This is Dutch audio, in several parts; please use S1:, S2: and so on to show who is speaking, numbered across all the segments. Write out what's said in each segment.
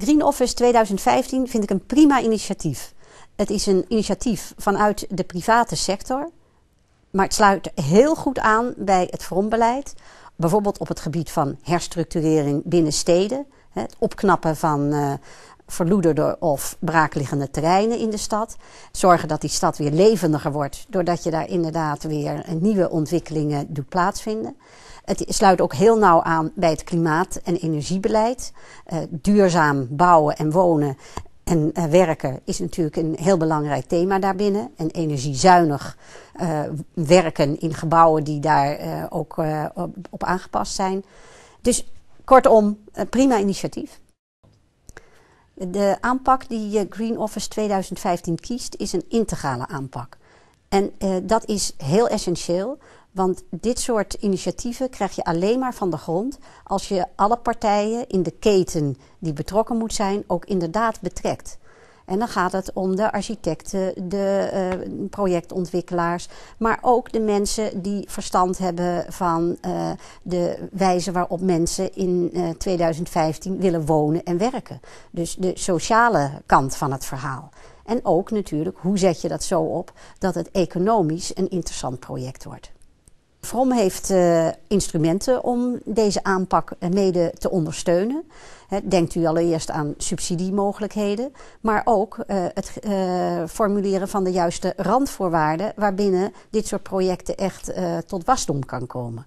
S1: Green Office 2015 vind ik een prima initiatief. Het is een initiatief vanuit de private sector, maar het sluit heel goed aan bij het frontbeleid. Bijvoorbeeld op het gebied van herstructurering binnen steden, het opknappen van eh, verloederde of braakliggende terreinen in de stad. Zorgen dat die stad weer levendiger wordt, doordat je daar inderdaad weer nieuwe ontwikkelingen doet plaatsvinden. Het sluit ook heel nauw aan bij het klimaat- en energiebeleid. Eh, duurzaam bouwen en wonen en eh, werken is natuurlijk een heel belangrijk thema daarbinnen. En energiezuinig eh, werken in gebouwen die daar ook op, op aangepast zijn. Dus kortom, prima initiatief. De aanpak die Green Office 2015 kiest is een integrale aanpak. En eh, dat is heel essentieel, want dit soort initiatieven krijg je alleen maar van de grond als je alle partijen in de keten die betrokken moet zijn ook inderdaad betrekt. En dan gaat het om de architecten, de eh, projectontwikkelaars, maar ook de mensen die verstand hebben van eh, de wijze waarop mensen in 2015 eh, willen wonen en werken. Dus de sociale kant van het verhaal. En ook natuurlijk, hoe zet je dat zo op dat het economisch een interessant project wordt. Vrom heeft instrumenten om deze aanpak mede te ondersteunen denkt u allereerst aan subsidiemogelijkheden, maar ook eh, het eh, formuleren van de juiste randvoorwaarden waarbinnen dit soort projecten echt eh, tot wasdom kan komen.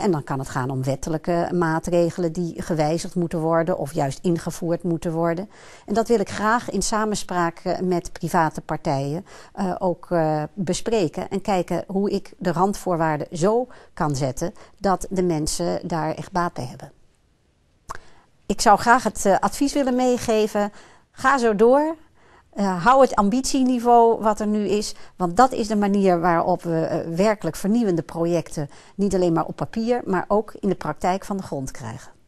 S1: En dan kan het gaan om wettelijke maatregelen die gewijzigd moeten worden of juist ingevoerd moeten worden. En dat wil ik graag in samenspraak met private partijen ook bespreken. En kijken hoe ik de randvoorwaarden zo kan zetten dat de mensen daar echt baat bij hebben ik zou graag het eh, advies willen meegeven. Ga zo door. Eh, hou het ambitieniveau wat er nu is. Want dat is de manier waarop we eh, werkelijk vernieuwende projecten niet alleen maar op papier, maar ook in de praktijk van de grond krijgen.